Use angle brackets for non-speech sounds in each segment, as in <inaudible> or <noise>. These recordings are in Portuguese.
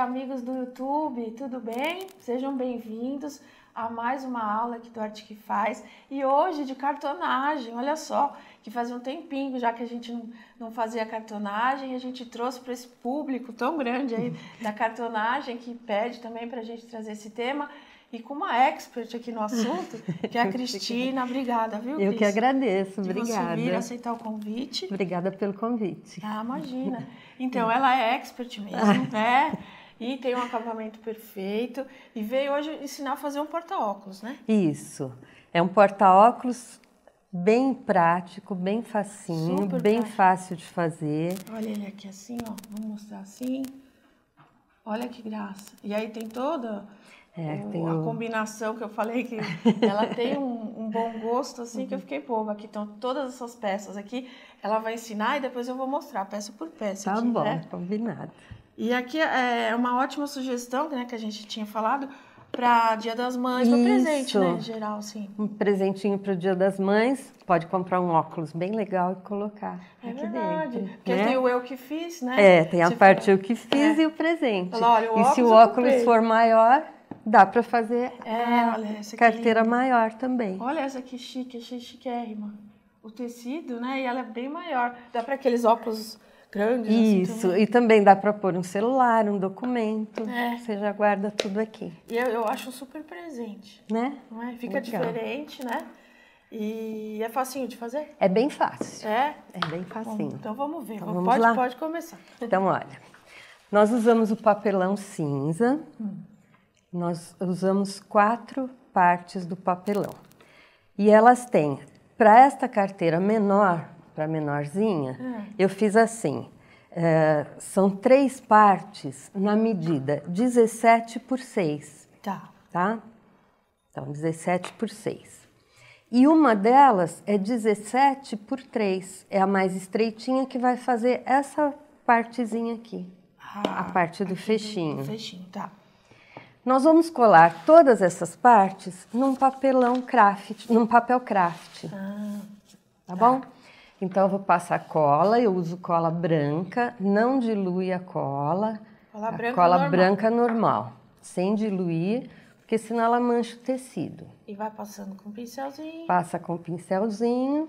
amigos do YouTube, tudo bem? Sejam bem-vindos a mais uma aula aqui do Arte que Faz e hoje de cartonagem. Olha só, que fazia um tempinho já que a gente não, não fazia cartonagem e a gente trouxe para esse público tão grande aí <laughs> da cartonagem que pede também para a gente trazer esse tema. E com uma expert aqui no assunto, que é a <laughs> Cristina. Obrigada, viu, Cris? Eu que agradeço, obrigada. De você vir aceitar o convite. Obrigada pelo convite. Ah, imagina. <laughs> Então, ela é expert mesmo, ah. né? E tem um acabamento perfeito. E veio hoje ensinar a fazer um porta-óculos, né? Isso. É um porta-óculos bem prático, bem facinho, Super bem prático. fácil de fazer. Olha ele aqui assim, ó. Vou mostrar assim. Olha que graça. E aí tem toda é, tem a combinação que eu falei que <laughs> ela tem um, um bom gosto, assim, uhum. que eu fiquei boba. Aqui estão todas essas peças aqui. Ela vai ensinar e depois eu vou mostrar peça por peça. Tá aqui, bom, né? combinado. E aqui é, é uma ótima sugestão, né, que a gente tinha falado, para Dia das Mães, para presente, né, em geral, assim. Um presentinho para o Dia das Mães, pode comprar um óculos bem legal e colocar é aqui verdade, dentro. Porque né? tem o eu que fiz, né? É, tem a Se parte for... eu que fiz é. e o presente. olha, o e se o óculos for maior, dá para fazer é, olha, essa é carteira aqui... maior também. Olha essa que chique, achei chiquérrima. O tecido, né? E ela é bem maior. Dá para aqueles óculos grandes. Né? Assim, Isso, assim, e também dá para pôr um celular, um documento. É. Você já guarda tudo aqui. E eu, eu acho super presente. Né? Não é? Fica Legal. diferente, né? E é facinho de fazer? É bem fácil. É? É bem tá facinho. Bom, então vamos ver. Então, vamos pode, lá. pode começar. Então, olha. Nós usamos o papelão cinza. Hum. Nós usamos quatro partes do papelão. E elas têm, para esta carteira menor, para menorzinha, é. eu fiz assim. É, são três partes na medida 17 por 6. Tá. Tá? Então, 17 por 6. E uma delas é 17 por 3. É a mais estreitinha que vai fazer essa partezinha aqui. Ah, a parte do fechinho. fechinho, tá. Nós vamos colar todas essas partes num papelão craft, num papel craft. Ah, tá, tá bom? Então eu vou passar cola, eu uso cola branca, não dilui a cola. Cola a branca cola normal. branca normal, sem diluir, porque senão ela mancha o tecido. E vai passando com o pincelzinho. Passa com o pincelzinho.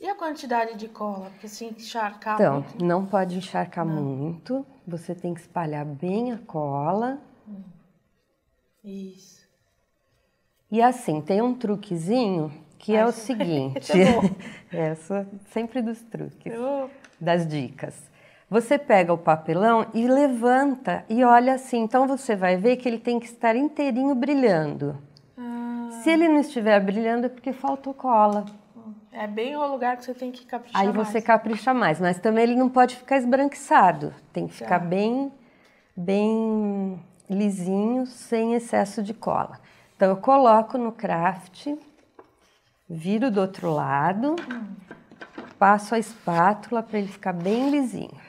E a quantidade de cola? Porque se encharcar então, muito. não pode encharcar não. muito. Você tem que espalhar bem a cola. Hum. Isso. E assim, tem um truquezinho que Ai, é o <laughs> seguinte, tá <laughs> é, essa sempre dos truques, eu... das dicas. Você pega o papelão e levanta e olha assim, então você vai ver que ele tem que estar inteirinho brilhando. Ah. Se ele não estiver brilhando é porque faltou cola. É bem o lugar que você tem que caprichar mais. Aí mais. você capricha mais, mas também ele não pode ficar esbranquiçado. Tem que tá. ficar bem, bem lisinho, sem excesso de cola. Então eu coloco no craft viro do outro lado, passo a espátula para ele ficar bem lisinho.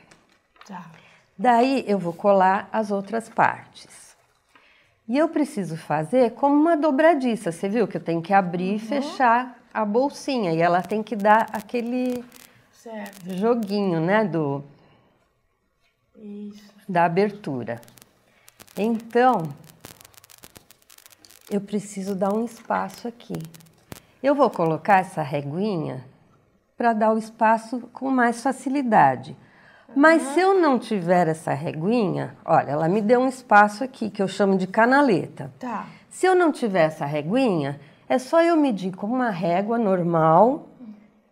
Tá. Daí eu vou colar as outras partes. E eu preciso fazer como uma dobradiça, você viu que eu tenho que abrir uhum. e fechar a bolsinha e ela tem que dar aquele certo. joguinho, né, do Isso. da abertura. Então, eu preciso dar um espaço aqui. Eu vou colocar essa reguinha para dar o espaço com mais facilidade. Mas uhum. se eu não tiver essa reguinha, olha, ela me deu um espaço aqui que eu chamo de canaleta. Tá. Se eu não tiver essa reguinha, é só eu medir com uma régua normal.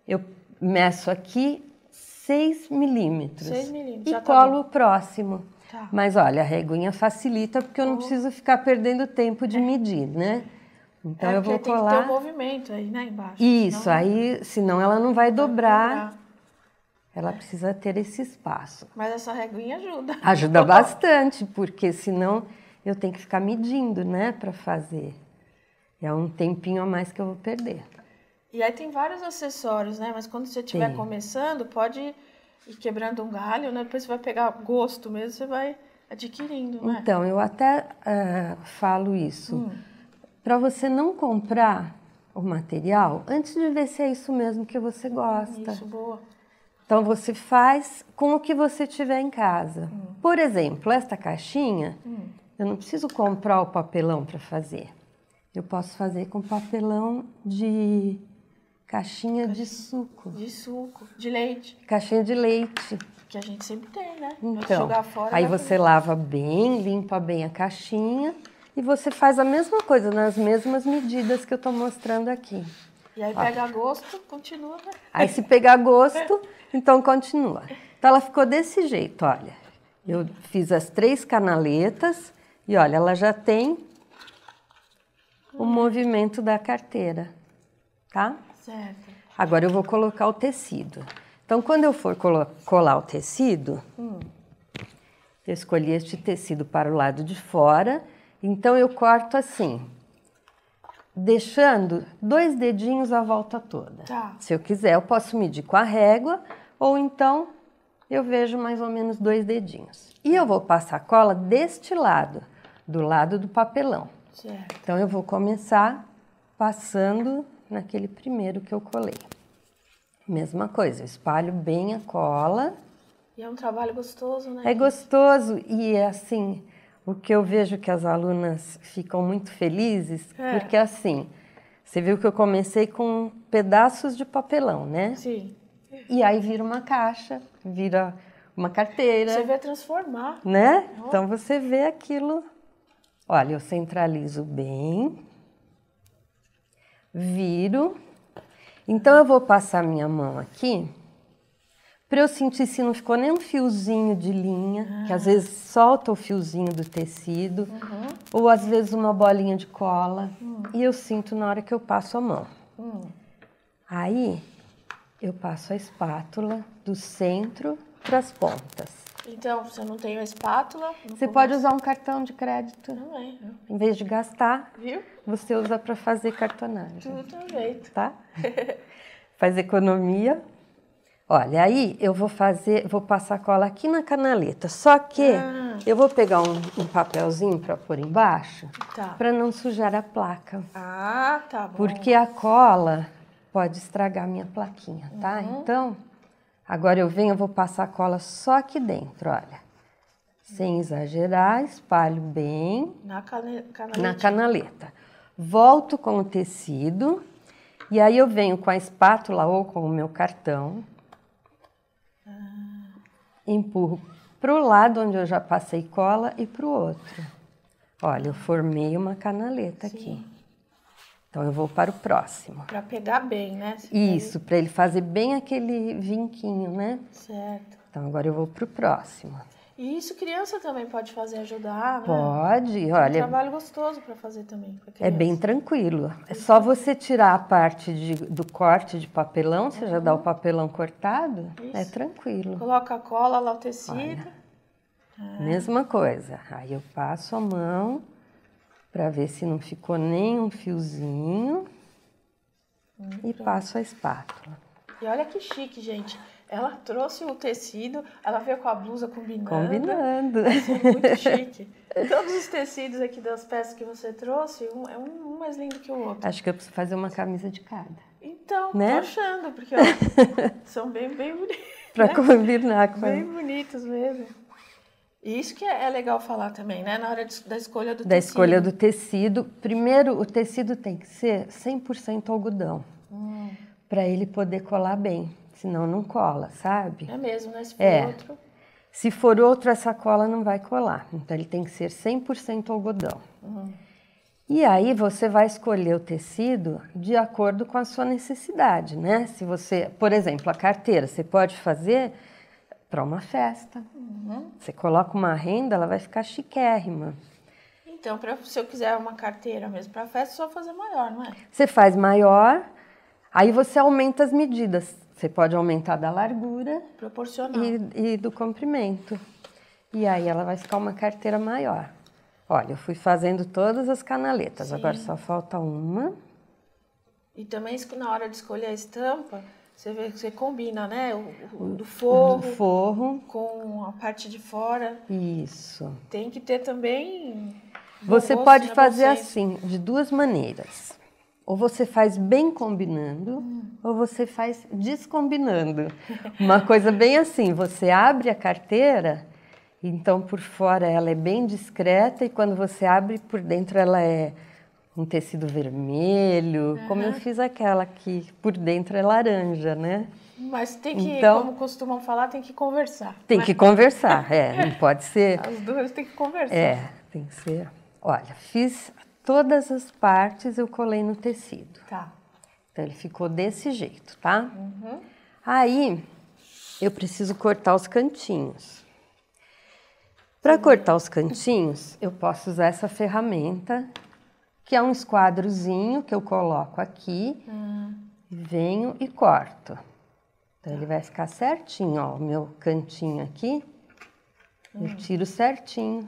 Eu meço aqui 6 milímetros. 6 milímetros. E tá colo tá o próximo. Tá. Mas olha, a reguinha facilita porque eu não oh. preciso ficar perdendo tempo de medir, né? Então é, eu vou colar. Tem que ter um movimento aí, né, embaixo. Isso, senão... aí, senão ela não vai dobrar. Ela precisa ter esse espaço. Mas essa reguinha ajuda. <laughs> Ajuda bastante, porque senão eu tenho que ficar medindo, né, para fazer. É um tempinho a mais que eu vou perder. E aí tem vários acessórios, né? Mas quando você estiver começando, pode ir quebrando um galho, né? Depois você vai pegar gosto mesmo, você vai adquirindo, né? Então, eu até uh, falo isso. Hum para você não comprar o material antes de ver se é isso mesmo que você gosta. Isso, boa. Então você faz com o que você tiver em casa. Hum. Por exemplo, esta caixinha, hum. eu não preciso comprar o papelão para fazer. Eu posso fazer com papelão de caixinha, de suco. De suco, de leite. Caixinha de leite. Que a gente sempre tem, né? Então, aí você lava bem, limpa bem a caixinha e você faz a mesma coisa, nas mesmas medidas que eu estou mostrando aqui. E aí pega Ó. gosto, continua. Né? Aí se pegar gosto, então continua. Então ela ficou desse jeito, olha. Eu fiz as três canaletas e olha, ela já tem o movimento da carteira, tá? Certo. Agora eu vou colocar o tecido. Então quando eu for colar o tecido, hum. eu escolhi este tecido para o lado de fora então eu corto assim, deixando dois dedinhos a volta toda. Tá. Se eu quiser, eu posso medir com a régua ou então eu vejo mais ou menos dois dedinhos. E eu vou passar cola deste lado, do lado do papelão. Certo. Então eu vou começar passando naquele primeiro que eu colei. Mesma coisa, eu espalho bem a cola. E é um trabalho gostoso, né? É gostoso e é assim, o que eu vejo que as alunas ficam muito felizes, é. porque assim, você viu que eu comecei com pedaços de papelão, né? Sim. E aí vira uma caixa, vira uma carteira. Você vê transformar. Né? Então você vê aquilo. Olha, eu centralizo bem, viro. Então eu vou passar minha mão aqui para eu sentir se não ficou nem um fiozinho de linha, ah. que às ah. vezes solta o fiozinho do tecido, uhum. ou às vezes uma bolinha de cola, uhum. e eu sinto na hora que eu passo a mão. Uhum. Aí eu passo a espátula do centro para as pontas. Então, eu não tem a espátula? Você começo. pode usar um cartão de crédito. Não é. Em vez de gastar, Viu? você usa para fazer cartonagem. Tudo tem jeito. Tá? <laughs> Faz economia Olha, aí eu vou fazer, vou passar cola aqui na canaleta. Só que ah. eu vou pegar um, um papelzinho para pôr embaixo, tá. para não sujar a placa. Ah, tá bom. Porque a cola pode estragar minha plaquinha, tá? Uhum. Então, agora eu venho, eu vou passar a cola só aqui dentro, olha. Sem exagerar, espalho bem na, cane na canaleta. Volto com o tecido e aí eu venho com a espátula ou com o meu cartão empurro para o lado onde eu já passei cola e para o outro. Olha, eu formei uma canaleta Sim. aqui. Então eu vou para o próximo. Para pegar bem, né? Se Isso, para ele fazer bem aquele vinquinho, né? Certo. Então agora eu vou para o próximo. E isso criança também pode fazer, ajudar, né? Pode, olha. É um trabalho gostoso para fazer também. É bem tranquilo. É só você tirar a parte de, do corte de papelão, você uhum. já dá o papelão cortado, é isso. é tranquilo. Coloca a cola lá o tecido. Olha, é. Mesma coisa. Aí eu passo a mão para ver se não ficou nenhum fiozinho. Hum, e pronto. passo a espátula. E olha que chique, gente. Ela trouxe o tecido, ela veio com a blusa combinando. Combinando. Assim, muito chique. <laughs> Todos os tecidos aqui das peças que você trouxe, um é um mais lindo que o outro. Acho que eu preciso fazer uma camisa de cada. Então, né? tô achando, porque ó, <laughs> são bem, bem bonitos. <laughs> Para né? combinar com Bem bonitos mesmo. E isso que é, é, legal falar também, né? Na hora de, da escolha do da tecido. Da escolha do tecido. Primeiro, o tecido tem que ser 100% algodão. Hum. Para ele poder colar bem. Senão não cola, sabe? É mesmo, né? Se for é. outro. Se for outro, essa cola não vai colar. Então ele tem que ser 100% algodão. Uhum. E aí você vai escolher o tecido de acordo com a sua necessidade, né? Se você, por exemplo, a carteira, você pode fazer para uma festa. Uhum. Você coloca uma renda, ela vai ficar chiquérrima. Então, pra, se eu quiser uma carteira mesmo para festa, é só fazer maior, não é? Você faz maior, aí você aumenta as medidas. Você pode aumentar da largura proporcional e, e do comprimento. E aí ela vai ficar uma carteira maior. Olha, eu fui fazendo todas as canaletas, Sim. agora só falta uma. E também na hora de escolher a estampa, você vê você combina, né? O, o do forro, do forro com a parte de fora. Isso. Tem que ter também. Você pode né? fazer assim, de duas maneiras ou você faz bem combinando, hum. ou você faz descombinando. Uma coisa bem assim, você abre a carteira, então por fora ela é bem discreta e quando você abre por dentro ela é um tecido vermelho, uhum. como eu fiz aquela que por dentro é laranja, né? Mas tem que, então, como costumam falar, tem que conversar. Tem mas... Né? que conversar, é, não pode ser. <laughs> As duas tem que conversar. É, tem que ser. Olha, fiz todas as partes eu colei no tecido. Tá. Então ele ficou desse jeito, tá? Uhum. Aí eu preciso cortar os cantinhos. Para cortar os cantinhos, eu posso usar essa ferramenta, que é um esquadrozinho que eu coloco aqui, uhum. venho e corto. Então ele vai ficar certinho, ó, o meu cantinho aqui. Uhum. Eu hum. tiro certinho.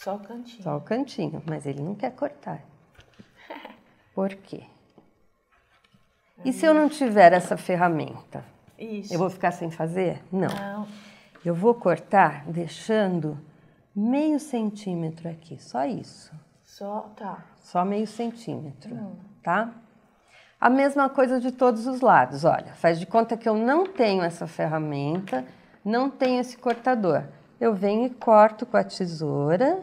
Só o cantinho. Só o cantinho, mas ele não quer cortar. <laughs> Por quê? E se eu não tiver essa ferramenta? Isso. Eu vou ficar sem fazer? Não. não. Eu vou cortar deixando meio centímetro aqui, só isso. Só, tá. Só meio centímetro, não. Hum. tá? A mesma coisa de todos os lados, olha. Faz de conta que eu não tenho essa ferramenta, não tenho esse cortador. Eu venho e corto com a tesoura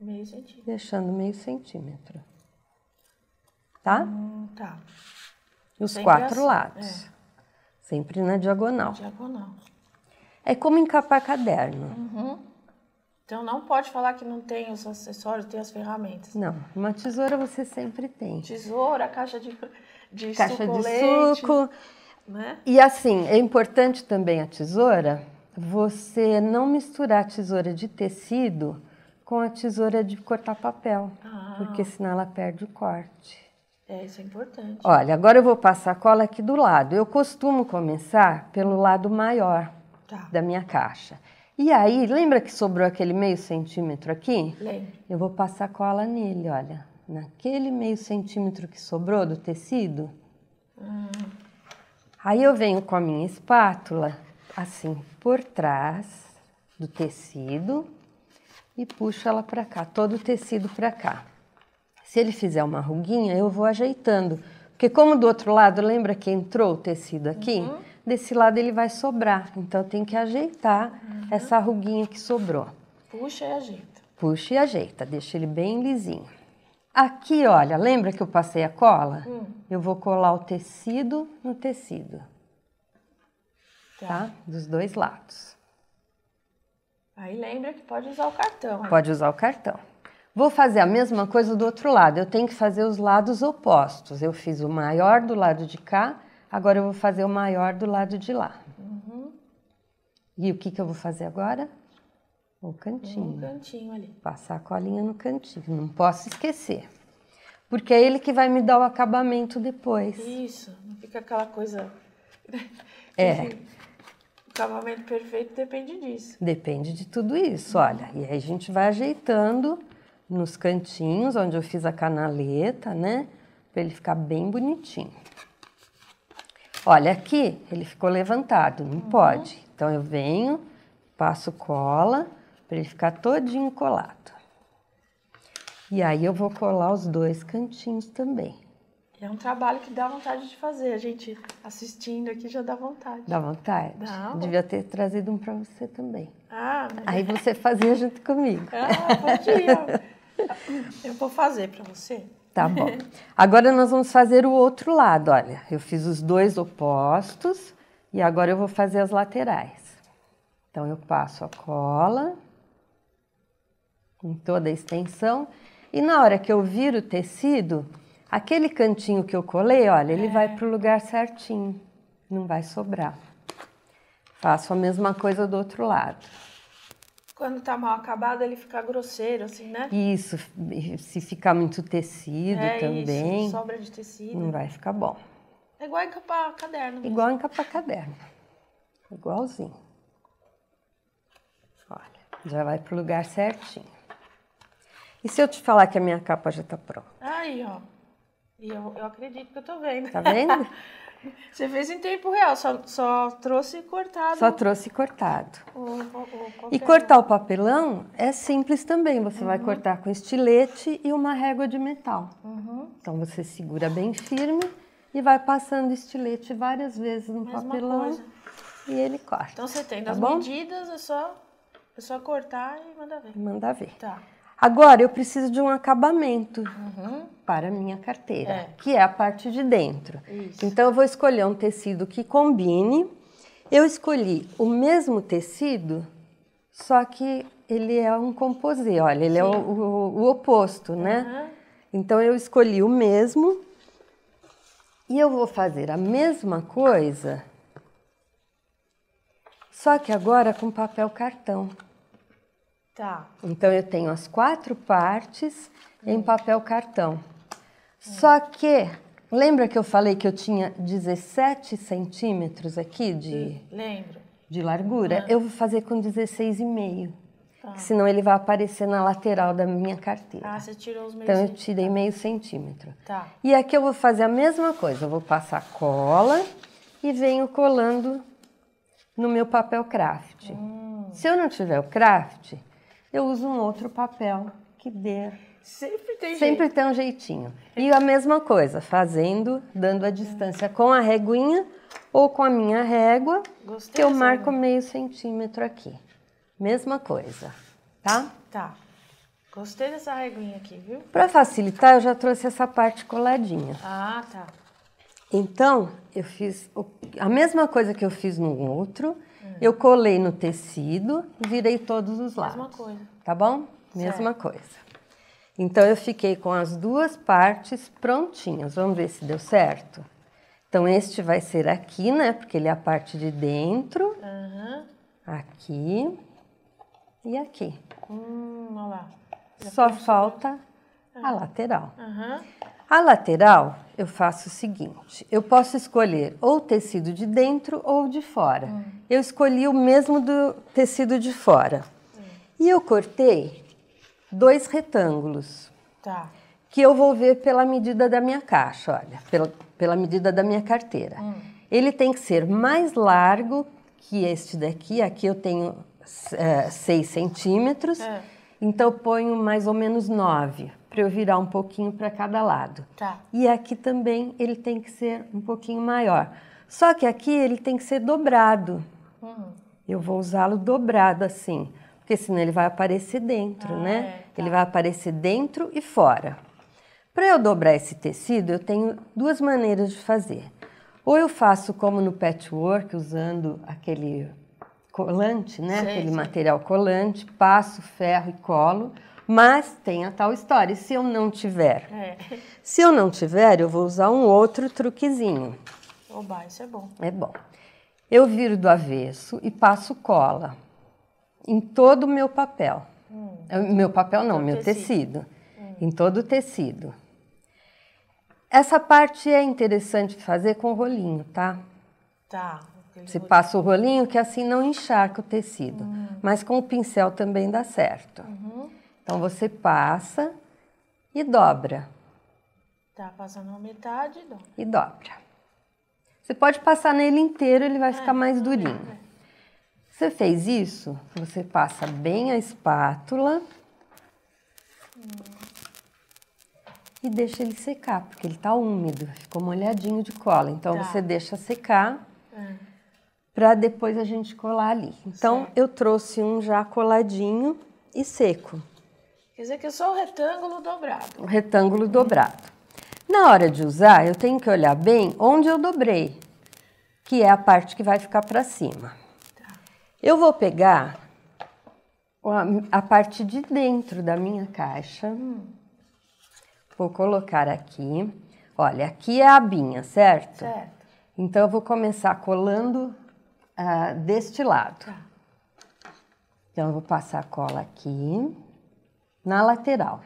Meio centímetro. Deixando meio centímetro. Tá? Hum, tá. Os Sempre quatro assim, lados. É. Sempre na diagonal. Diagonal. É como encapar caderno. Uhum. Então não pode falar que não tem os acessórios, tem as ferramentas. Não, uma tesoura você sempre tem. Tesoura, caixa de, de caixa de suco. Né? E assim, é importante também a tesoura, você não misturar tesoura de tecido com a tesoura de cortar papel, ah. porque senão ela perde o corte. É, isso é importante. Olha, agora eu vou passar a cola aqui do lado. Eu costumo começar pelo lado maior tá. da minha caixa. E aí, lembra que sobrou aquele meio centímetro aqui? Lembro. Eu vou passar cola nele, olha. Naquele meio centímetro que sobrou do tecido. Hum. Aí eu venho com a minha espátula, assim, por trás do tecido e puxo ela para cá, todo o tecido para cá. Se ele fizer uma ruguinha, eu vou ajeitando, porque como do outro lado, lembra que entrou o tecido aqui? Uhum. Desse lado ele vai sobrar, então tem que ajeitar uhum. essa ruguinha que sobrou. Puxa e ajeita. Puxa e ajeita, deixa ele bem lisinho. Aqui, olha, lembra que eu passei a cola? Uhum. Eu vou colar o tecido no tecido. Tá. tá? Dos dois lados. Aí lembra que pode usar o cartão. Pode usar o cartão. Vou fazer a mesma coisa do outro lado. Eu tenho que fazer os lados opostos. Eu fiz o maior do lado de cá, agora eu vou fazer o maior do lado de lá. Uhum. E o que, que eu vou fazer agora? O cantinho. Um cantinho ali. Passar a colinha no cantinho. Não posso esquecer. Porque é ele que vai me dar o acabamento depois. Isso. Não fica aquela coisa. <laughs> É acabamento perfeito depende disso. Depende de tudo isso, olha. E aí a gente vai ajeitando nos cantinhos onde eu fiz a canaleta, né? Para ele ficar bem bonitinho. Olha aqui, ele ficou levantado, não uhum. pode. Então eu venho, passo cola para ele ficar todinho colado. E aí eu vou colar os dois cantinhos também é um trabalho que dá vontade de fazer. A gente assistindo aqui já dá vontade. Dá vontade. Dá. Devia ter trazido um para você também. Ah, Aí é. você fazia junto comigo. Ah, podia. eu vou fazer para você. Tá bom. Agora nós vamos fazer o outro lado. Olha, eu fiz os dois opostos e agora eu vou fazer as laterais. Então eu passo a cola em toda a extensão e na hora que eu viro o tecido, Aquele cantinho que eu colei, olha, ele é. vai para o lugar certinho, não vai sobrar. Faço a mesma coisa do outro lado. Quando tá mal acabado, ele fica grosseiro, assim, né? Isso, se ficar muito tecido é, também. Isso, sobra de tecido. Não vai ficar bom. É igual encapar caderno. Mesmo. Igual encapar caderno. Igualzinho. Olha, já vai pro lugar certinho. E se eu te falar que a minha capa já tá pronta? Aí, ó. E eu, eu acredito que eu tô vendo. Tá vendo? <laughs> Você fez em tempo real, só, só trouxe cortado. Só trouxe cortado. O, o, o e cortar o papelão é simples também. Você uhum. vai cortar com estilete e uma régua de metal. Uhum. Então você segura bem firme e vai passando estilete várias vezes no Mesma papelão coisa. e ele corta. Então você tem tá das medidas, é só, é só cortar e mandar ver. Manda ver. Tá. Agora eu preciso de um acabamento uhum. para a minha carteira, é. que é a parte de dentro. Isso. Então eu vou escolher um tecido que combine. Eu escolhi o mesmo tecido, só que ele é um composê, olha, ele Sim. é o, o, o oposto, né? uhum. né? Então eu escolhi o mesmo e eu vou fazer a mesma coisa, só que agora com papel cartão. Tá. Então eu tenho as quatro partes hum. em papel cartão. Hum. Só que lembra que eu falei que eu tinha 17 centímetros aqui de hum, lembro de largura? Hum. Eu vou fazer com 16,5. Tá. Senão ele vai aparecer na lateral da minha carteira. Ah, você tirou os meio Então eu tirei meio centímetro. Tá. E aqui eu vou fazer a mesma coisa. Eu vou passar cola e venho colando no meu papel craft. Hum. Se eu não tiver o craft, eu uso um outro papel que dê. Sempre tem Sempre jeito. tem um jeitinho. E a mesma coisa, fazendo, dando a distância com a reguinha ou com a minha régua, Gostei que eu marco régua. meio centímetro aqui. Mesma coisa, tá? Tá. Gostei dessa reguinha aqui, viu? Para facilitar, eu já trouxe essa parte coladinha. Ah, tá. Então, eu fiz a mesma coisa que eu fiz no outro, Hum. Eu colei no tecido, virei todos os lados. Mesma coisa. Tá bom? Mesma coisa. Então eu fiquei com as duas partes prontinhas. Vamos ver se deu certo. Então este vai ser aqui, né? Porque ele é a parte de dentro. Uhum. Aqui e aqui. Hum, olha lá. Só falta a ah. lateral. Uhum. A lateral eu faço o seguinte: eu posso escolher ou tecido de dentro ou de fora. Hum. Eu escolhi o mesmo do tecido de fora. Hum. E eu cortei dois retângulos. Tá. Que eu vou ver pela medida da minha caixa, olha, pela, pela medida da minha carteira. Hum. Ele tem que ser mais largo que este daqui. Aqui eu tenho é, eh, 6 centímetros, é. então eu ponho mais ou menos 9 para eu virar um pouquinho para cada lado. Tá. E aqui também ele tem que ser um pouquinho maior. Só que aqui ele tem que ser dobrado. Uhum. Eu vou usá-lo dobrado assim, porque senão ele vai aparecer dentro, ah, né? É, tá. Ele vai aparecer dentro e fora. Para eu dobrar esse tecido, eu tenho duas maneiras de fazer. Ou eu faço como no patchwork, usando aquele colante, né? Sim, aquele sim. material colante, passo ferro e colo. Mas tem a tal história, se eu não tiver? É. Se eu não tiver, eu vou usar um outro truquezinho. Oba, isso é bom. É bom. Eu viro do avesso e passo cola em todo o meu papel. Hum. Eh, meu papel não, todo meu tecido. tecido. Hum. Em todo o tecido. Essa parte é interessante fazer com rolinho, tá? Tá. Você passa o rolinho que assim não encharca o tecido. Hum. Mas com o pincel também dá certo. Uhum. Então você passa e dobra. Tá passando uma metade e dobra. E dobra. Você pode passar nele inteiro, ele vai é, ficar mais é. durinho. Você fez isso, você passa bem a espátula hum. e deixa ele secar, porque ele tá úmido, ficou molhadinho de cola. Então tá. você deixa secar. É para depois a gente colar ali. Então certo. eu trouxe um já coladinho e seco. Quer dizer que é só o retângulo dobrado. O retângulo dobrado. Na hora de usar, eu tenho que olhar bem onde eu dobrei, que é a parte que vai ficar para cima. Tá. Eu vou pegar a, parte de dentro da minha caixa. Hum. Vou colocar aqui. Olha, aqui é a abinha, certo? Certo. Então, eu vou começar colando ah, deste lado. Tá. Então, eu vou passar a cola aqui na lateral.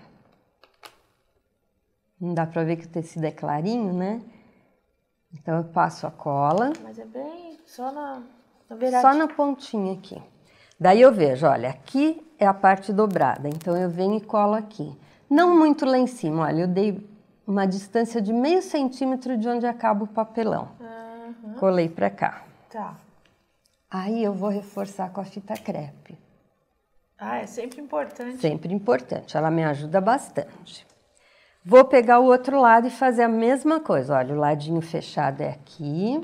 Não dá pra ver que o tecido é clarinho, né? Então, eu passo a cola. Mas é bem só na, na verdade. Só na pontinha aqui. Daí eu vejo, olha, aqui é a parte dobrada, então eu venho e colo aqui. Não muito lá em cima, olha, eu dei uma distância de meio centímetro de onde acaba o papelão. Uhum. Colei pra cá. Tá. Aí eu vou reforçar com a fita crepe. Ah, é sempre importante. Sempre importante. Ela me ajuda bastante. Vou pegar o outro lado e fazer a mesma coisa. Olha, o ladinho fechado é aqui.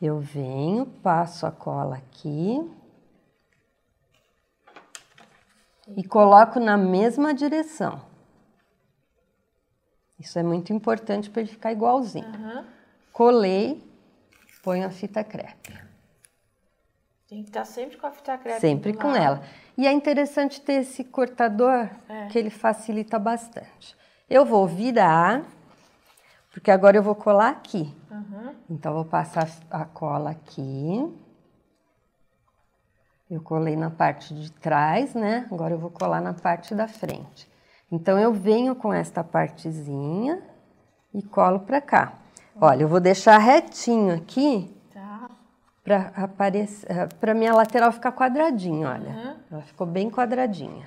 Eu venho, passo a cola aqui. E coloco na mesma direção. Isso é muito importante para ele ficar igualzinho. Uhum. Colei, ponho a fita crepe. Tem que estar tá sempre com a fita crepe. Sempre com lado. ela. E é interessante ter esse cortador, é. que ele facilita bastante. Eu vou virar, porque agora eu vou colar aqui. Uhum. Então, vou passar a cola aqui. Eu colei na parte de trás, né? Agora eu vou colar na parte da frente. Então, eu venho com esta partezinha e colo pra cá. Olha, eu vou deixar retinho aqui para eh, minha lateral ficar quadradinha, olha. Uhum. Ela ficou bem quadradinha.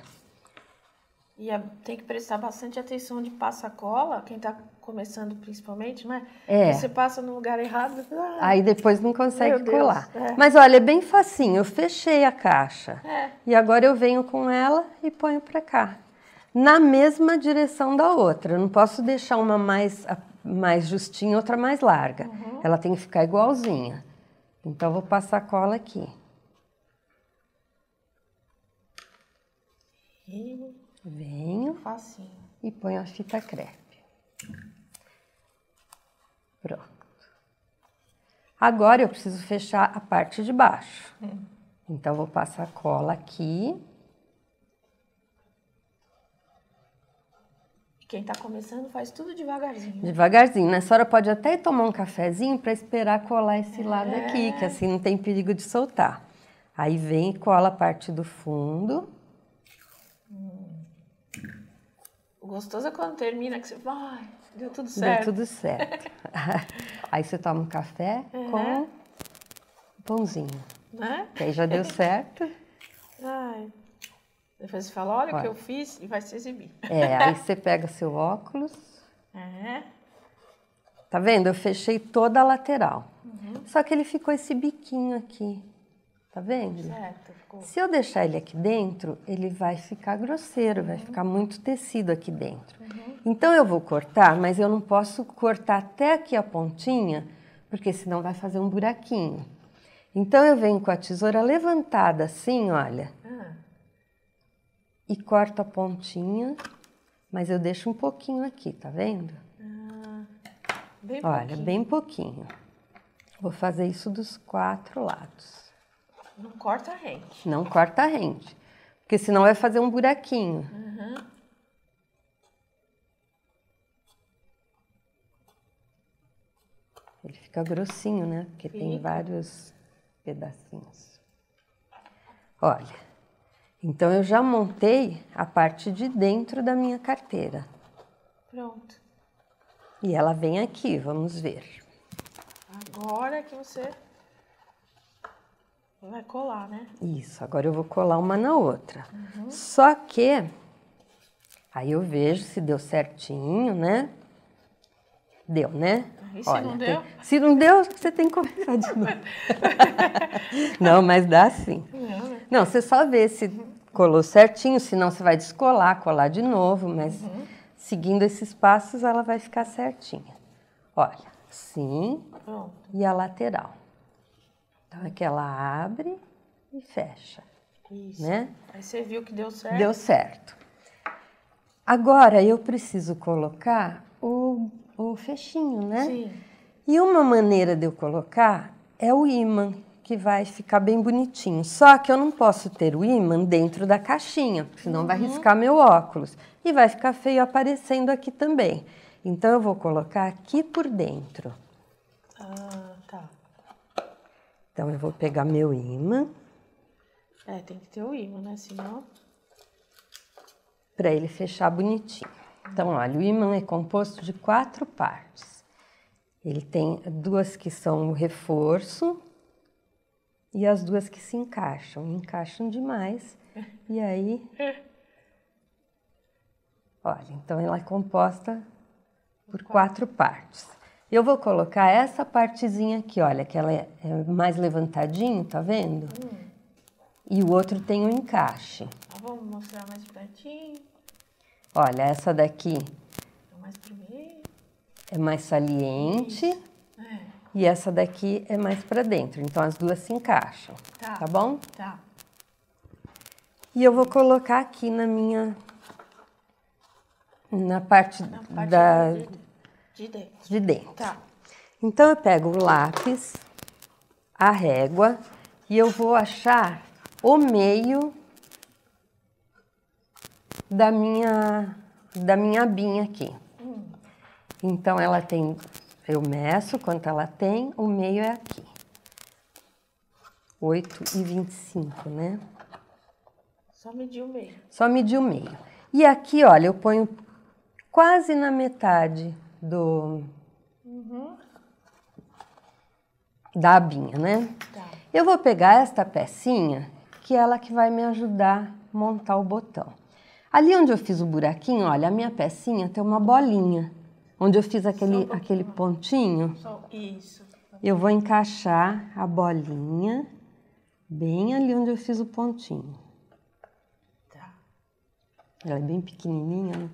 E tem que prestar bastante atenção onde passa a cola, quem está começando principalmente, né? É. Você passa no lugar errado. Ah, Aí depois não consegue colar. É. Mas olha, é bem facinho. Eu fechei a caixa. É. E agora eu venho com ela e ponho para cá. Na mesma direção da outra. Eu não posso deixar uma mais, mais justinha, outra mais larga. Uhum. Ela tem que ficar igualzinha. Então, vou passar cola aqui. venho facinho. e ponho a fita crepe. Pronto. Agora eu preciso fechar a parte de baixo. É. Então, vou passar cola aqui. Quem está começando faz tudo devagarzinho. Devagarzinho, né? A senhora pode até tomar um cafezinho para esperar colar esse é. lado aqui, que assim não tem perigo de soltar. Aí vem e cola a parte do fundo. Hum. O gostoso é quando termina que você vai, deu tudo certo. Deu tudo certo. <laughs> aí você toma um café é. com um pãozinho. Né? Que aí já deu certo. Ai. Depois você fala, olha, olha, o que eu fiz e vai se exibir. É, aí você pega seu óculos. É. Tá vendo? Eu fechei toda a lateral. Uhum. Só que ele ficou esse biquinho aqui. Tá vendo? Certo, ficou. Se eu deixar ele aqui dentro, ele vai ficar grosseiro, uhum. vai ficar muito tecido aqui dentro. Uhum. Então eu vou cortar, mas eu não posso cortar até aqui a pontinha, porque senão vai fazer um buraquinho. Então eu venho com a tesoura levantada assim, olha e corto a pontinha, mas eu deixo um pouquinho aqui, tá vendo? Ah, bem Olha, pouquinho. bem pouquinho. Vou fazer isso dos quatro lados. Não corta a rente. Não corta a rente, porque senão vai fazer um buraquinho. Uhum. Ele fica grossinho, né? Porque tem vários pedacinhos. Olha. Então eu já montei a parte de dentro da minha carteira. Pronto. E ela vem aqui, vamos ver. Agora que você vai colar, né? Isso, agora eu vou colar uma na outra. Uhum. Só que aí eu vejo se deu certinho, né? Deu, né? E se Olha, não deu? Tem... Se não deu, você tem que começar de <laughs> novo. não, mas dá sim. Não, né? você só vê se uhum colou certinho, senão você vai descolar, colar de novo, mas uhum. seguindo esses passos ela vai ficar certinha. Olha, assim Pronto. e a lateral. Então é que ela abre e fecha. Isso. Né? Aí você viu que deu certo. Deu certo. Agora eu preciso colocar o, o fechinho, né? Sim. E uma maneira de eu colocar é o ímã que vai ficar bem bonitinho. Só que eu não posso ter o ímã dentro da caixinha, senão uhum. vai riscar meu óculos. E vai ficar feio aparecendo aqui também. Então eu vou colocar aqui por dentro. Ah, tá. Então eu vou pegar meu ímã. É, tem que ter o ímã, né? Senão. Para ele fechar bonitinho. Então, olha, o ímã é composto de quatro partes. Ele tem duas que são o reforço, e as duas que se encaixam, encaixam demais. E aí. Olha, então ela é composta por quatro partes. Eu vou colocar essa partezinha aqui, olha, que ela é, é mais levantadinho, tá vendo? Hum. E o outro tem o um encaixe. Tá vamos mostrar mais pertinho. Olha, essa daqui. É mais, é mais saliente. É. E essa daqui é mais para dentro, então as duas se encaixam, tá, tá bom? Tá. E eu vou colocar aqui na minha... Na parte, na parte da... De, de dentro. De dentro. Tá. Então eu pego o lápis, a régua e eu vou achar o meio da minha da minha abinha aqui. Hum. Então ela tem eu meço quanto ela tem, o meio é aqui. 8,25, e né? Só medir o meio. Só medir o meio. E aqui, olha, eu ponho quase na metade do... Uhum. Da abinha, né? Tá. Eu vou pegar esta pecinha, que é ela que vai me ajudar a montar o botão. Ali onde eu fiz o buraquinho, olha, a minha pecinha tem uma bolinha onde eu fiz aquele, um aquele pontinho. Só, isso. Eu vou encaixar a bolinha bem ali onde eu fiz o pontinho. Tá. Ela é bem pequenininha, né?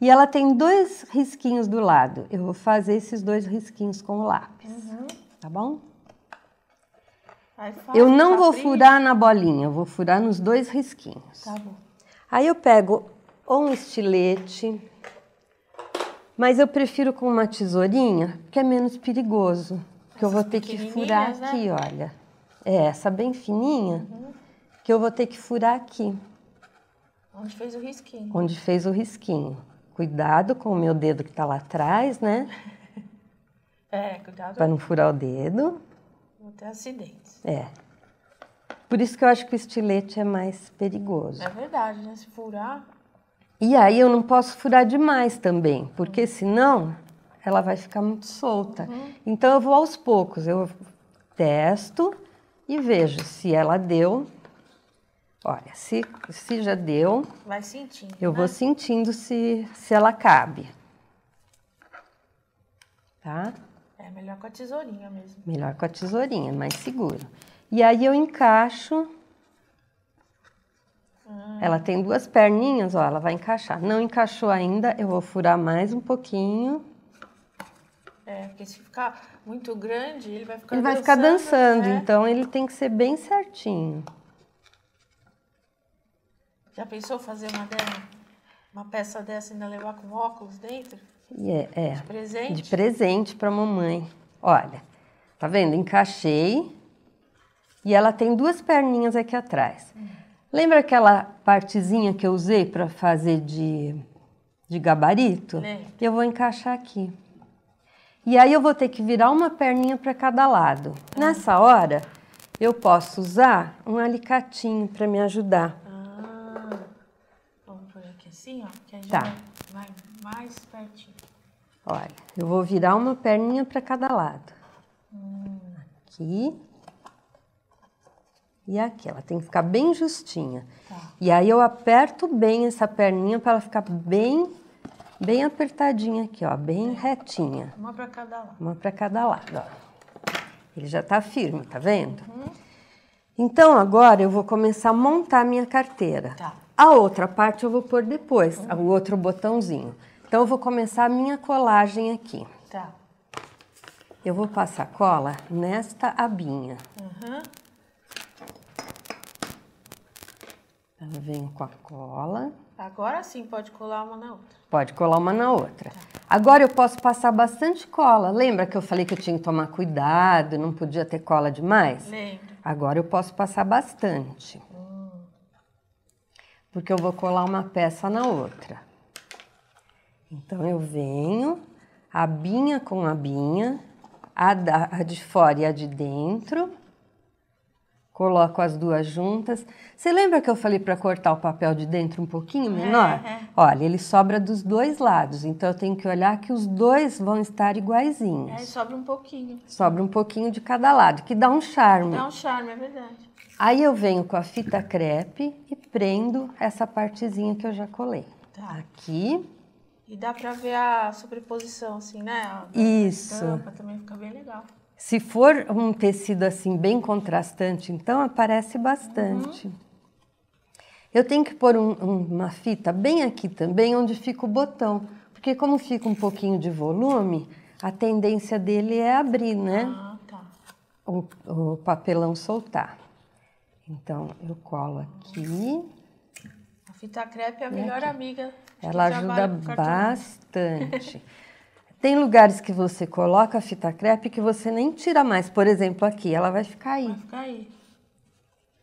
E ela tem dois risquinhos do lado. Eu vou fazer esses dois risquinhos com o lápis. Uhum. Tá bom? eu não vou furar na bolinha, eu vou furar nos dois risquinhos. Tá bom. Aí eu pego ou um estilete mas eu prefiro com uma tesourinha, porque é menos perigoso. Porque Essas eu vou ter que furar né? aqui, olha. É, essa bem fininha, uhum. que eu vou ter que furar aqui. Onde fez o risquinho. Onde fez o risquinho. Cuidado com o meu dedo que está lá atrás, né? <laughs> É, cuidado. Para não furar o dedo. Não ter acidentes. É. Por isso que eu acho que o estilete é mais perigoso. É verdade, né? Se furar. E aí eu não posso furar demais também, porque senão ela vai ficar muito solta. Uhum. Então eu vou aos poucos, eu testo e vejo se ela deu. Olha, se, se já deu. Vai sentindo. Eu né? vou sentindo se, se ela cabe. Tá? É melhor com a tesourinha mesmo. Melhor com a tesourinha, mais seguro. E aí eu encaixo ela tem duas perninhas, ó, ela vai encaixar. Não encaixou ainda, eu vou furar mais um pouquinho. É, porque se ficar muito grande, ele vai ficar ele dançando. Ele vai ficar dançando, né? então ele tem que ser bem certinho. Já pensou fazer uma, uma peça dessa e ainda levar com óculos dentro? Yeah, é, é. De presente? De presente para mamãe. Olha, tá vendo? Encaixei. E ela tem duas perninhas aqui atrás. Uhum. Lembra aquela partezinha que eu usei para fazer de, de gabarito? É. Eu vou encaixar aqui. E aí eu vou ter que virar uma perninha para cada lado. Ah. Nessa hora, eu posso usar um alicatinho para me ajudar. Ah, vamos por aqui assim, ó, que aí tá. vai mais pertinho. Olha, eu vou virar uma perninha para cada lado. Hum. Aqui e aqui. Ela tem que ficar bem justinha. Tá. E aí eu aperto bem essa perninha para ela ficar bem, bem apertadinha aqui, ó, bem é. retinha. Uma para cada lado. Uma para cada lado, ó. Ele já está firme, tá vendo? Uhum. Então agora eu vou começar a montar a minha carteira. Tá. A outra parte eu vou pôr depois, uhum. o outro botãozinho. Então eu vou começar a minha colagem aqui. Tá. Eu vou passar cola nesta abinha. Uhum. eu venho com a cola. Agora sim, pode colar uma na outra. Pode colar uma na outra. Tá. Agora eu posso passar bastante cola. Lembra que eu falei que eu tinha que tomar cuidado, não podia ter cola demais? Lembro. Agora eu posso passar bastante. Hum. Porque eu vou colar uma peça na outra. Então eu venho, abinha com abinha, a, da, a de fora e a de dentro Coloco as duas juntas. Você lembra que eu falei para cortar o papel de dentro um pouquinho é, menor? É. Olha, ele sobra dos dois lados, então eu tenho que olhar que os dois vão estar iguaizinhos. É, sobra um pouquinho. Sobra um pouquinho de cada lado, que dá um charme. Dá um charme, é verdade. Aí eu venho com a fita crepe e prendo essa partezinha que eu já colei. Tá. Aqui. E dá pra ver a sobreposição, assim, né? A Isso. Tampa, também fica bem legal. Se for um tecido assim bem contrastante, então aparece bastante. Uhum. Eu tenho que pôr um, uma fita bem aqui também, onde fica o botão, porque como fica um pouquinho de volume, a tendência dele é abrir, né? Ah, tá. o, o papelão soltar. Então eu colo aqui. A fita crepe é a melhor aqui. amiga. Ela ajuda bastante. <laughs> Tem lugares que você coloca a fita crepe que você nem tira mais. Por exemplo, aqui, ela vai ficar aí. Vai ficar aí.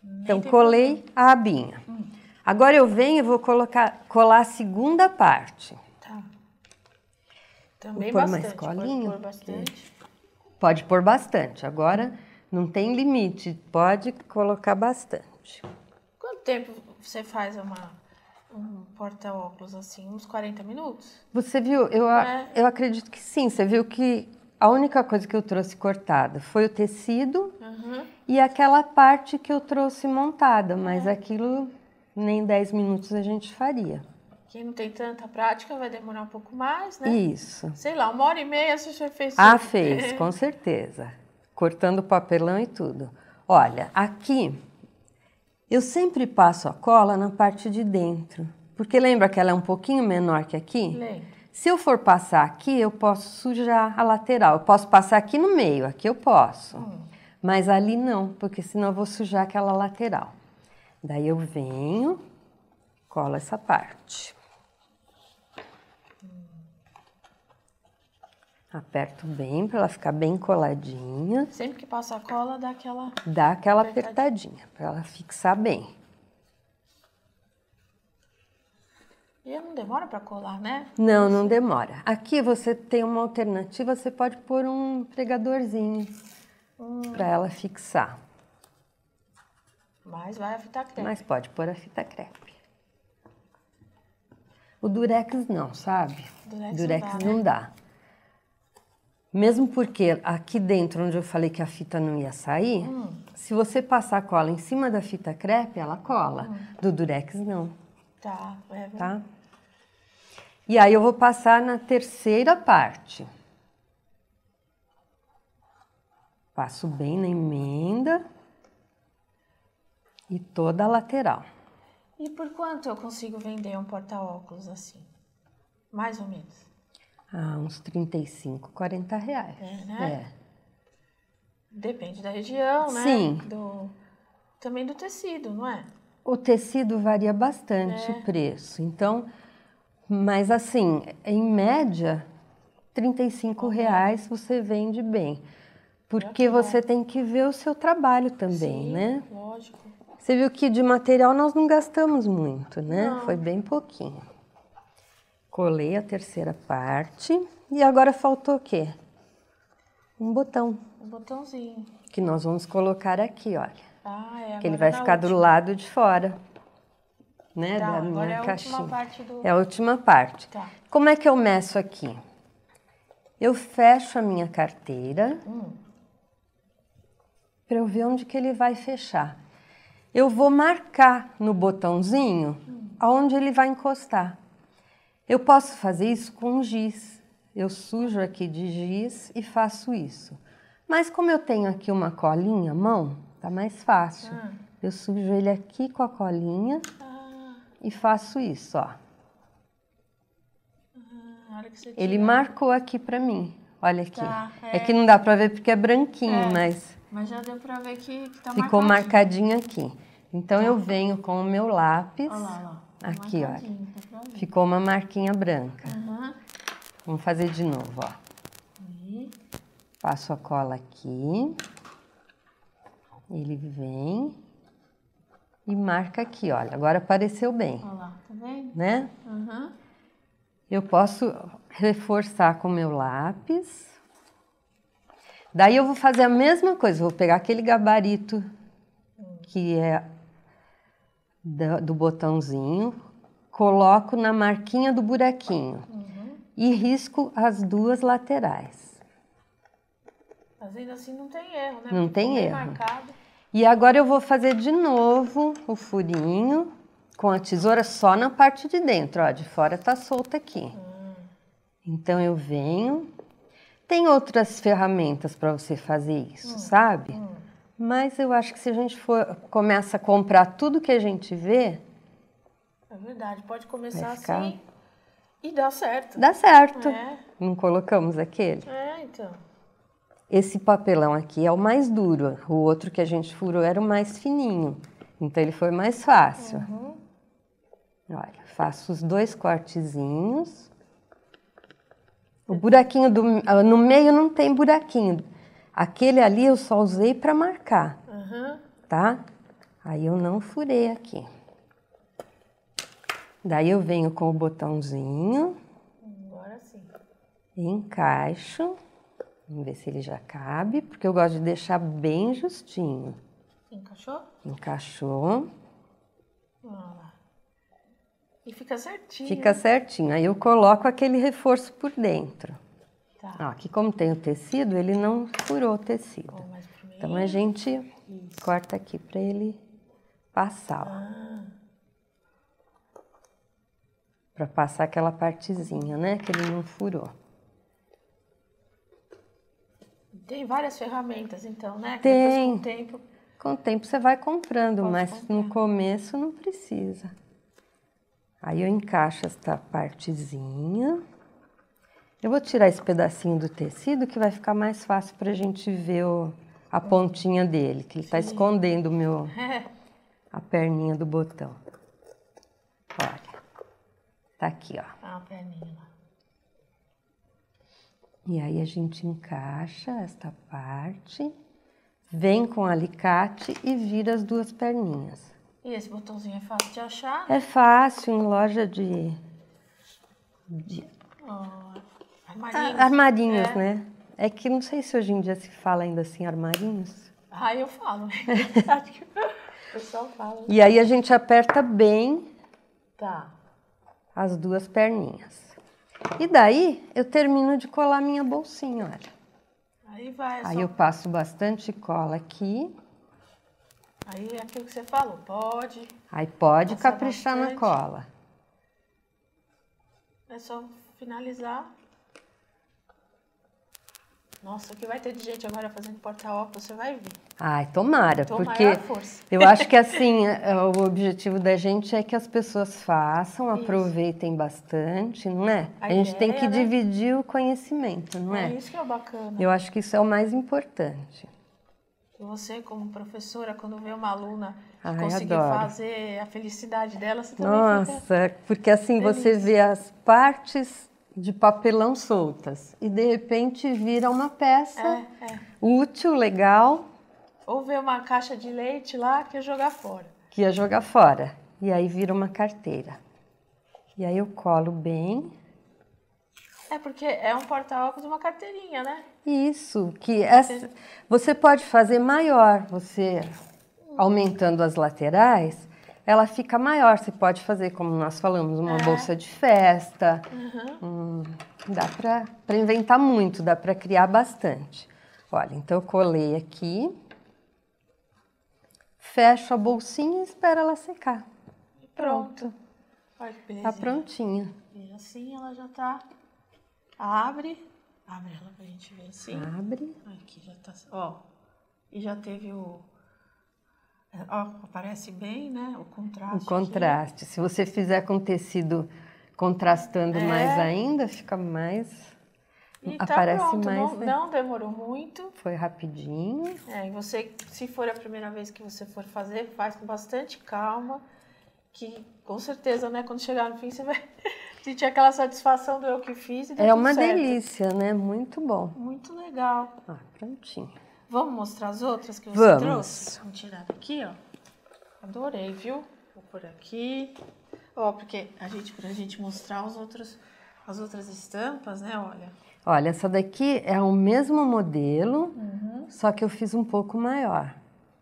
Nem então, colei problema. a abinha. Hum. Agora eu venho e vou colocar, colar a segunda parte. Tá. Também vou pôr bastante. mais colinho. Pode pôr bastante. Pode pôr bastante. Agora não tem limite. Pode colocar bastante. Quanto tempo você faz uma um porta-óculos, assim, uns 40 minutos. Você viu? Eu, é. eu acredito que sim. Você viu que a única coisa que eu trouxe cortada foi o tecido uhum. e aquela parte que eu trouxe montada, mas é. aquilo nem 10 minutos a gente faria. Quem não tem tanta prática vai demorar um pouco mais, né? Isso. Sei lá, uma hora e meia você fez. Ah, fez, <laughs> com certeza. Cortando papelão e tudo. Olha, aqui eu sempre passo a cola na parte de dentro, porque lembra que ela é um pouquinho menor que aqui? Lembro. Se eu for passar aqui, eu posso sujar a lateral. Eu posso passar aqui no meio, aqui eu posso. Hum. Mas ali não, porque senão eu vou sujar aquela lateral. Daí eu venho, colo essa parte. Aperto bem para ela ficar bem coladinha. Sempre que passa a cola, dá aquela. Dá aquela apertadinha, apertadinha para ela fixar bem. E não demora para colar, né? Não, não demora. Aqui você tem uma alternativa, você pode pôr um pregadorzinho hum. para ela fixar. Mas vai a fita crepe. Mas pode pôr a fita crepe. O durex não, sabe? Durex, durex não dá. Não né? dá. Mesmo porque aqui dentro, onde eu falei que a fita não ia sair, hum. se você passar a cola em cima da fita crepe, ela cola. Hum. Do durex, não. Tá, é Tá? E aí eu vou passar na terceira parte. Passo bem na emenda e toda a lateral. E por quanto eu consigo vender um porta-óculos assim? Mais ou menos. Ah, uns 35, 40 reais. É, né? É. Depende da região, né? Sim. Do, também do tecido, não é? O tecido varia bastante é. o preço. Então, mas assim, em média, 35 reais você vende bem. Porque você tem que ver o seu trabalho também, Sim, né? Lógico. Você viu que de material nós não gastamos muito, né? Não. Foi bem pouquinho. Colei a terceira parte e agora faltou o quê? Um botão. Um botãozinho. Que nós vamos colocar aqui, olha. Ah, é. Que ele vai é ficar última. do lado de fora. Né, tá, da minha é caixinha. A última parte do... É a última parte. Tá. Como é que eu meço aqui? Eu fecho a minha carteira hum. para eu ver onde que ele vai fechar. Eu vou marcar no botãozinho hum. aonde ele vai encostar. Eu posso fazer isso com giz. Eu sujo aqui de giz e faço isso. Mas como eu tenho aqui uma colinha, mão, tá mais fácil. Ah. Eu sujo ele aqui com a colinha ah. e faço isso, ó. Ah, ele marcou aqui pra mim. Olha aqui. Tá, é. é. que não dá pra ver porque é branquinho, é. mas... Mas já deu pra ver que, que tá Ficou marcadinho, marcadinho aqui. Então, tá. eu venho com o meu lápis. Olha lá, olha lá. Aqui, olha, Tá Ficou uma marquinha branca. Uhum. Vamos fazer de novo, ó. E... Passo a cola aqui. Ele vem e marca aqui, olha. Agora apareceu bem. Olha lá, tá vendo? Né? Uhum. Eu posso reforçar com o meu lápis. Daí eu vou fazer a mesma coisa, vou pegar aquele gabarito hum. que é do, do botãozinho, coloco na marquinha do buraquinho uhum. e risco as duas laterais. Mas ainda assim não tem erro, né? Não Porque tem erro. E agora eu vou fazer de novo o furinho com a tesoura só na parte de dentro, ó, de fora tá solta aqui. Hum. Então eu venho. Tem outras ferramentas para você fazer isso, hum. sabe? Hum. Mas eu acho que se a gente for começa a comprar tudo que a gente vê, é verdade, pode começar ficar... assim e dá certo. Dá certo. É. Não colocamos aquele? É, então. Esse papelão aqui é o mais duro. O outro que a gente furou era o mais fininho. Então ele foi mais fácil. Uhum. Olha, faço os dois cortezinhos. O buraquinho do ah, no meio não tem buraquinho. Aquele ali eu só usei para marcar, uhum. tá? Aí eu não furei aqui. Daí eu venho com o botãozinho. Agora sim. Encaixo. Vamos ver se ele já cabe, porque eu gosto de deixar bem justinho. Encaixou? Encaixou. Ah, e fica certinho. Fica certinho. Aí eu coloco aquele reforço por dentro. Tá. Ó, aqui como tem o tecido, ele não furou o tecido. então a gente Isso. corta aqui para ele passar. Ah. Para passar aquela partezinha, né, que ele não furou. Tem várias ferramentas, então, né? Tem. com o tempo. Com o tempo você vai comprando, Pode mas comprar. no começo não precisa. Aí eu encaixo esta partezinha. Eu vou tirar esse pedacinho do tecido que vai ficar mais fácil para a gente ver o, a pontinha dele, que ele está escondendo meu, <laughs> a perninha do botão. Olha, tá aqui, ó. Ah, tá a perninha lá. E aí a gente encaixa esta parte, vem com o alicate e vira as duas perninhas. E esse botãozinho é fácil de achar? É fácil, em loja de... de... Oh. Armarinhos. armarinhos, ah, é. né? É que não sei se hoje em dia se fala ainda assim, armarinhos. Ah, eu falo. <laughs> Acho que o pessoal fala. E aí a gente aperta bem tá. as duas perninhas. E daí eu termino de colar minha bolsinha, olha. Aí vai. É aí só... eu passo bastante cola aqui. Aí é aquilo que você falou, pode. Aí pode caprichar bastante. na cola. É só finalizar nossa, o que vai ter de gente agora fazendo porta-óculos, você vai ver. Ai, tomara, porque é eu acho que assim, é, o objetivo da gente é que as pessoas façam, isso. aproveitem bastante, não é? A, a gente ideia, tem que né? dividir o conhecimento, não é, é? isso que é o bacana. Eu acho que isso é o mais importante. Você, como professora, quando vê uma aluna Ai, conseguir adoro. fazer a felicidade dela, você também Nossa, fica... porque assim, você vê as partes de papelão soltas e de repente vira uma peça é, é. útil, legal. Ou ver uma caixa de leite lá que ia jogar fora. Que ia jogar fora. E aí vira uma carteira. E aí eu colo bem. É porque é um porta-óculos uma carteirinha, né? Isso, que essa, é você pode fazer maior, você hum. aumentando as laterais, ela fica maior. Você pode fazer, como nós falamos, uma é. bolsa de festa. Uhum. Hum, dá para inventar muito, dá para criar bastante. Olha, então eu colei aqui, fecho a bolsinha e espero ela secar. Pronto. Olha Tá prontinha. E assim ela já tá. Abre. Abre ela pra gente ver assim. Abre. Aqui já tá. Ó. E já teve o Oh, parece bem, né? O contraste. O contraste. Se você fizer com tecido contrastando é. mais ainda, fica mais. E tá aparece tá pronto, mais. Não, né? não, demorou muito. Foi rapidinho. É, e você, se for a primeira vez que você for fazer, faz com bastante calma. Que com certeza, né? Quando chegar no fim, você vai <laughs> sentir aquela satisfação do eu que fiz. é uma certo. delícia, né? Muito bom. Muito legal. Ah, prontinho. Vamos mostrar as outras que você Vamos. trouxe? Vamos tirar daqui, ó. Adorei, viu? Vou por aqui. Ó, porque a gente, pra gente mostrar os outros, as outras estampas, né? Olha. Olha, essa daqui é o mesmo modelo, uhum. só que eu fiz um pouco maior.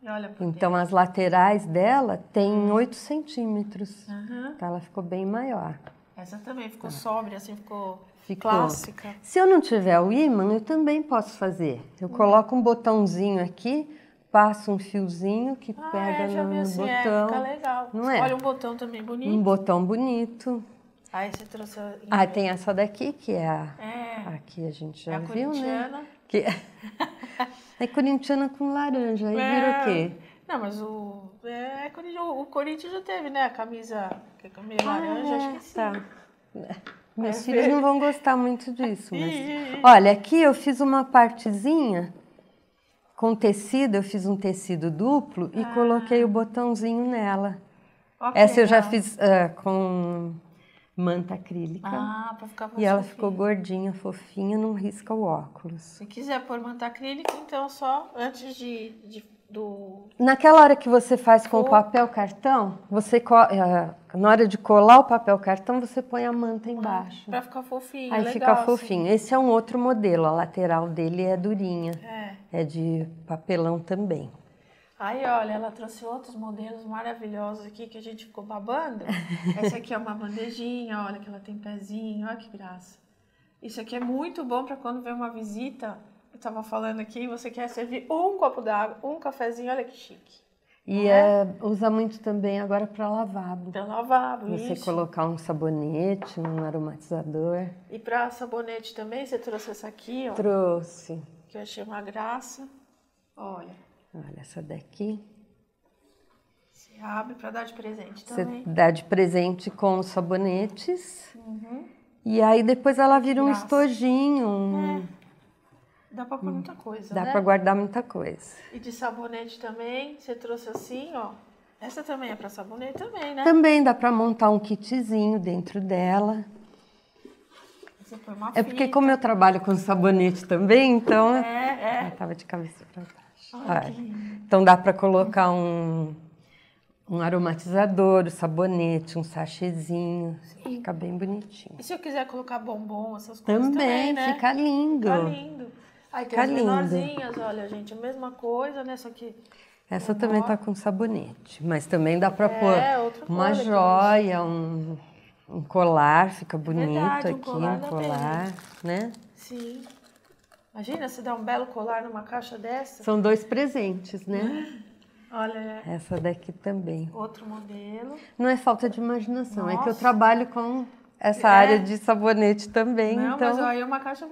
olha então, as laterais dela tem 8 centímetros. Uhum. Então, ela ficou bem maior. Essa também ficou tá. assim, ficou Ficou. Clássica. Se eu não tiver o ímã, eu também posso fazer. Eu coloco um botãozinho aqui, passo um fiozinho que ah, pega é, já no vi assim, é, botão. É, fica legal. Não é? Olha um botão também bonito. Um botão bonito. Aí você trouxe. Ah, tem essa daqui que é a. É. Aqui a gente é já é a viu, né? corintiana. né? Que... <laughs> é corintiana com laranja. Aí é. vira o é. quê? Não, mas o. É, o Corinthians já teve, né? A camisa que é meio ah, laranja, acho que sim. Tá. Meus é filhos feio. não vão gostar muito disso. Mas... <laughs> Olha, aqui eu fiz uma partezinha com tecido, eu fiz um tecido duplo e ah. coloquei o botãozinho nela. Okay, Essa eu já fiz uh, com manta acrílica. Ah, pra ficar E ela ficou gordinha, fofinha, não risca o óculos. Se quiser pôr manta acrílica, então só antes de, de do. Naquela hora que você faz com o papel cartão, você eh, na hora de colar o papel cartão, você põe a manta embaixo. Pra ficar fofinho. Aí legal, fica assim. fofinho. Esse é um outro modelo. A lateral dele é durinha. É. É de papelão também. Aí, olha, ela trouxe outros modelos maravilhosos aqui que a gente ficou babando. <laughs> Essa aqui é uma bandejinha, olha que ela tem pezinho, olha que graça. Isso aqui é muito bom para quando vem uma visita eu tava falando aqui, você quer servir um copo d'água, um cafezinho, olha que chique. E é? É, usa muito também agora para lavabo. Para lavabo, Você isso. colocar um sabonete, um aromatizador. E para sabonete também, você trouxe essa aqui, ó. Trouxe. Que eu achei uma graça. Olha. Olha essa daqui. Você abre para dar de presente também. Você dá de presente com os sabonetes. Uhum. E aí depois ela vira um estojinho, um... É Dá pra pôr hum. muita coisa, Dá né? pra guardar muita coisa. E de sabonete também, você trouxe assim, ó. Essa também é para sabonete também, né? Também dá para montar um kitzinho dentro dela. Essa foi uma é porque como eu trabalho com sabonete também, então... É, é. Eu tava de cabeça para baixo. Ai, então dá para colocar um, um aromatizador, um sabonete, um sachêzinho. Sim. Fica bem bonitinho. E se eu quiser colocar bombom, essas coisas também, também né? fica lindo. Fica lindo. Aí tá as lindo. menorzinhas, olha, gente, a mesma coisa, né? Só que. Essa menor. também tá com sabonete, mas também dá para é, pôr uma joia, um, um, colar, fica é bonito Verdade, um aqui, colar um colar, né? Sim. Imagina se dá um belo colar numa caixa dessa. São dois presentes, né? <gasps> Olha. É. Essa daqui também. Outro modelo. Não é falta de imaginação, Nossa. é que eu trabalho com essa é. área de sabonete também. Não, então... mas aí uma caixa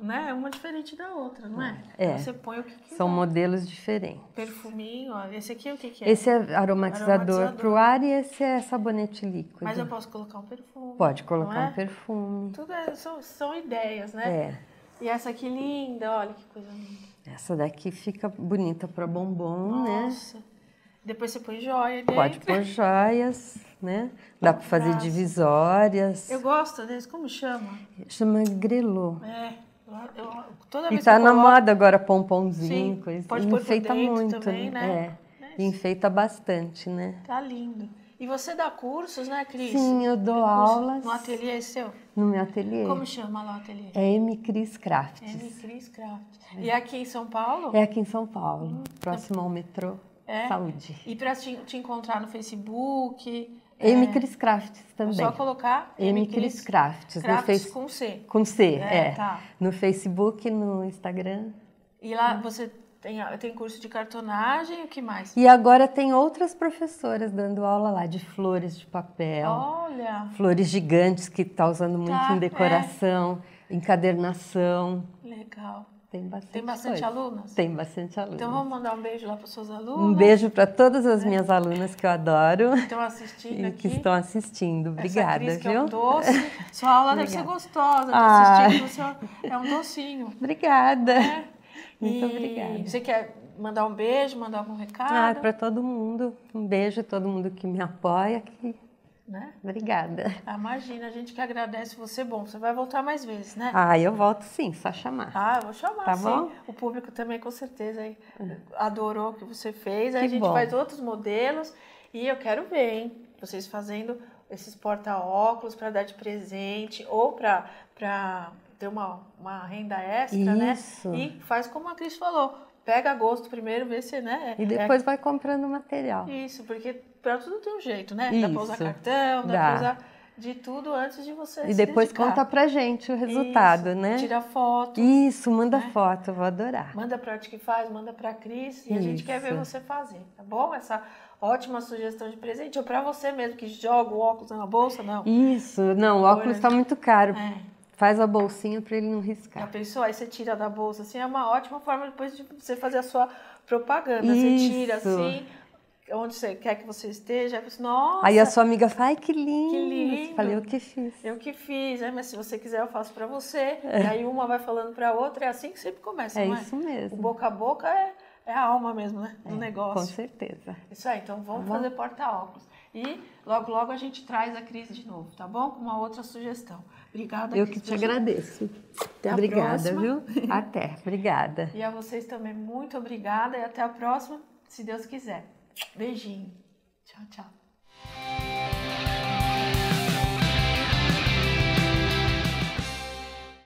né, é uma diferente da outra, não é? é. Então, você põe o que quiser. São modelos diferentes. Perfuminho, ó. esse aqui é o que, que é? Esse é aromatizador para o ar e esse é sabonete líquido. Mas eu posso colocar um perfume. Pode colocar é? um perfume. Tudo é, são, são ideias, né? É. E essa aqui linda, olha que coisa linda. Essa daqui fica bonita para bombom, Nossa. né? Nossa. Depois você põe joia dentro. Pode pôr joias né? Dá para fazer divisórias. Eu gosto deles, como chama? Chama grelô. É. Eu, toda vez e tá na moda agora pomponzinho, Sim, coisa. Pode enfeita muito, também, né? né? É. é. Enfeita bastante, né? Tá lindo. E você dá cursos, né, Cris? Sim, eu dou Tem aulas. No ateliê é seu? No meu ateliê. Como chama lá o ateliê? É M. Cris Crafts. M. Cris Crafts. É. E aqui em São Paulo? É aqui em São Paulo, hum. Tá próximo ao metrô. É. Saúde. E para te, te encontrar no Facebook, é. M. Chris Crafts também. só colocar M. Chris Crafts. Crafts face... com C. Com C, é. é. Tá. No Facebook, no Instagram. E lá você tem, tem curso de cartonagem, o que mais? E agora tem outras professoras dando aula lá de flores de papel. Olha! Flores gigantes que está usando muito tá, em é. decoração, é. encadernação. Legal. Tem bastante, Tem bastante alunas? Tem bastante alunas. Então vamos mandar um beijo lá para suas alunas. Um beijo para todas as né? minhas alunas que eu adoro. Que estão assistindo. E aqui. que estão assistindo. Obrigada, Essa Cris, é viu? é um doce. Sua aula Obrigada. deve ser gostosa. Ah. Assistindo, seu... É um docinho. Obrigada. É? <laughs> Muito e... obrigada. Você quer mandar um beijo, mandar algum recado? Ah, para todo mundo. Um beijo a todo mundo que me apoia, que né? Obrigada. Ah, imagina, a gente que agradece você. Bom, você vai voltar mais vezes, né? Ah, eu volto sim, só chamar. Ah, eu vou chamar, tá sim. Bom? O público também, com certeza, hum. adorou o que você fez. Que a gente bom. faz outros modelos e eu quero ver, hein? Vocês fazendo esses porta-óculos para dar de presente ou para ter uma, uma renda extra, né? Isso. né? E faz como a Cris falou, pega gosto primeiro, vê se, né? É, e é depois é... vai comprando material. Isso, porque recuperar tudo tem um jeito, né? Isso. Dá pra usar cartão, dá, dá pra usar de tudo antes de você E depois conta pra gente o resultado, Isso, né? Tira foto. Isso, manda né? foto, vou adorar. Manda pra Arte que faz, manda pra Cris e a gente quer ver você fazer, tá bom? Essa ótima sugestão de presente ou pra você mesmo que joga o óculos na bolsa, não. Isso, não, o óculos Por... Né? tá muito caro. É. Faz a bolsinha para ele não riscar. A pessoa aí você tira da bolsa, assim, é uma ótima forma depois de você fazer a sua propaganda. Isso. Você tira assim, onde você quer que você esteja. Aí, você, Nossa, aí a sua amiga fala, ai, que lindo. Que lindo. Falei, eu que fiz. Eu que fiz, né? mas se você quiser eu faço para você. É. E aí uma vai falando para outra, é assim que sempre começa, é? É isso mesmo. O boca a boca é, é a alma mesmo, né? Do é, negócio. Com certeza. Isso aí, então vamos tá fazer porta-óculos. E logo, logo a gente traz a crise de novo, tá bom? Com uma outra sugestão. Obrigada, Eu que te agradeço. Até obrigada, viu? <laughs> Até, obrigada. E a vocês também, muito obrigada e até a próxima, se Deus quiser. Beijinho. Tchau, tchau.